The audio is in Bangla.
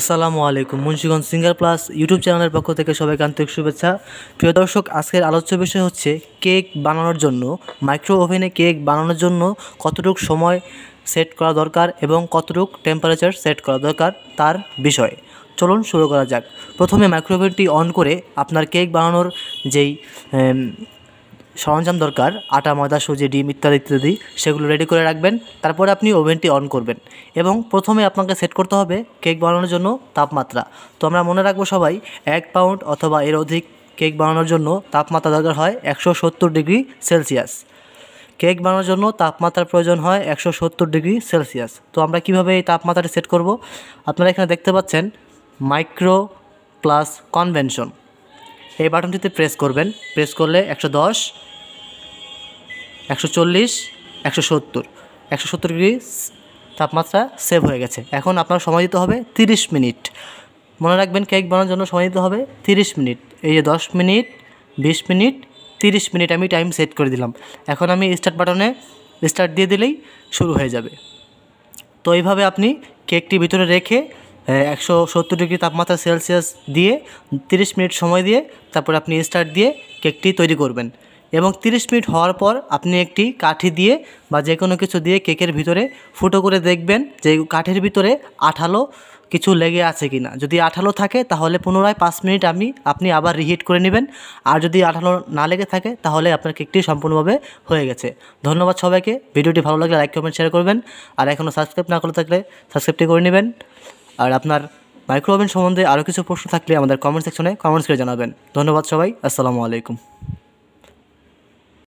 আসসালামু আলাইকুম মুন্সিগঞ্জ সিঙ্গার প্লাস ইউটিউব চ্যানেলের পক্ষ থেকে সবাইকে আন্তরিক শুভেচ্ছা প্রিয় দর্শক আজকের আলোচ্য বিষয় হচ্ছে কেক বানানোর জন্য মাইক্রো ওভেনে কেক বানানোর জন্য কতটুকু সময় সেট করা দরকার এবং কতটুকু টেম্পারেচার সেট করা দরকার তার বিষয়ে চলুন শুরু করা যাক প্রথমে মাইক্রোওভেনটি অন করে আপনার কেক বানানোর যেই সরঞ্জাম দরকার আটা ময়দা সুজি ডিম ইত্যাদি ইত্যাদি সেগুলো রেডি করে রাখবেন তারপরে আপনি ওভেনটি অন করবেন এবং প্রথমে আপনাকে সেট করতে হবে কেক বানানোর জন্য তাপমাত্রা তো আমরা মনে রাখবো সবাই এক পাউন্ড অথবা এর অধিক কেক বানানোর জন্য তাপমাত্রা দরকার হয় একশো সত্তর ডিগ্রি সেলসিয়াস কেক বানানোর জন্য তাপমাত্রার প্রয়োজন হয় একশো সত্তর ডিগ্রি সেলসিয়াস তো আমরা কিভাবে এই তাপমাত্রাটি সেট করব আপনারা এখানে দেখতে পাচ্ছেন মাইক্রো প্লাস কনভেনশন এই বাটনটিতে প্রেস করবেন প্রেস করলে একশো দশ একশো চল্লিশ একশো সত্তর একশো সত্তর ডিগ্রি তাপমাত্রা সেভ হয়ে গেছে এখন আপনার সময় দিতে হবে তিরিশ মিনিট মনে রাখবেন কেক বানানোর জন্য সময় দিতে হবে তিরিশ মিনিট এই যে দশ মিনিট বিশ মিনিট তিরিশ মিনিট আমি টাইম সেট করে দিলাম এখন আমি স্টার্ট বাটনে স্টার্ট দিয়ে দিলেই শুরু হয়ে যাবে তো এইভাবে আপনি কেকটি ভিতরে রেখে হ্যাঁ, একশো সত্তর ডিগ্রি তাপমাত্রা সেলসিয়াস দিয়ে 30 মিনিট সময় দিয়ে তারপর আপনি স্টার্ট দিয়ে কেকটি তৈরি করবেন এবং 30 মিনিট হওয়ার পর আপনি একটি কাঠি দিয়ে বা যে কোনো কিছু দিয়ে কেকের ভিতরে ফুটো করে দেখবেন যে কাঠের ভিতরে আঠালো কিছু লেগে আছে কি না যদি আঠালো থাকে তাহলে পুনরায় পাঁচ মিনিট আমি আপনি আবার রিহিট করে নেবেন আর যদি আঠালো না লেগে থাকে তাহলে আপনার কেকটি সম্পূর্ণভাবে হয়ে গেছে ধন্যবাদ সবাইকে ভিডিওটি ভালো লাগলে লাইক কমেন্ট শেয়ার করবেন আর এখনও সাবস্ক্রাইব না করে থাকলে সাবস্ক্রাইবটি করে নেবেন আর আপনার মাইক্রো ওভেন সম্বন্ধে আরও কিছু প্রশ্ন থাকলে আমাদের কমেন্ট সেকশনে কমেন্টস করে জানাবেন ধন্যবাদ সবাই আসসালামু আলাইকুম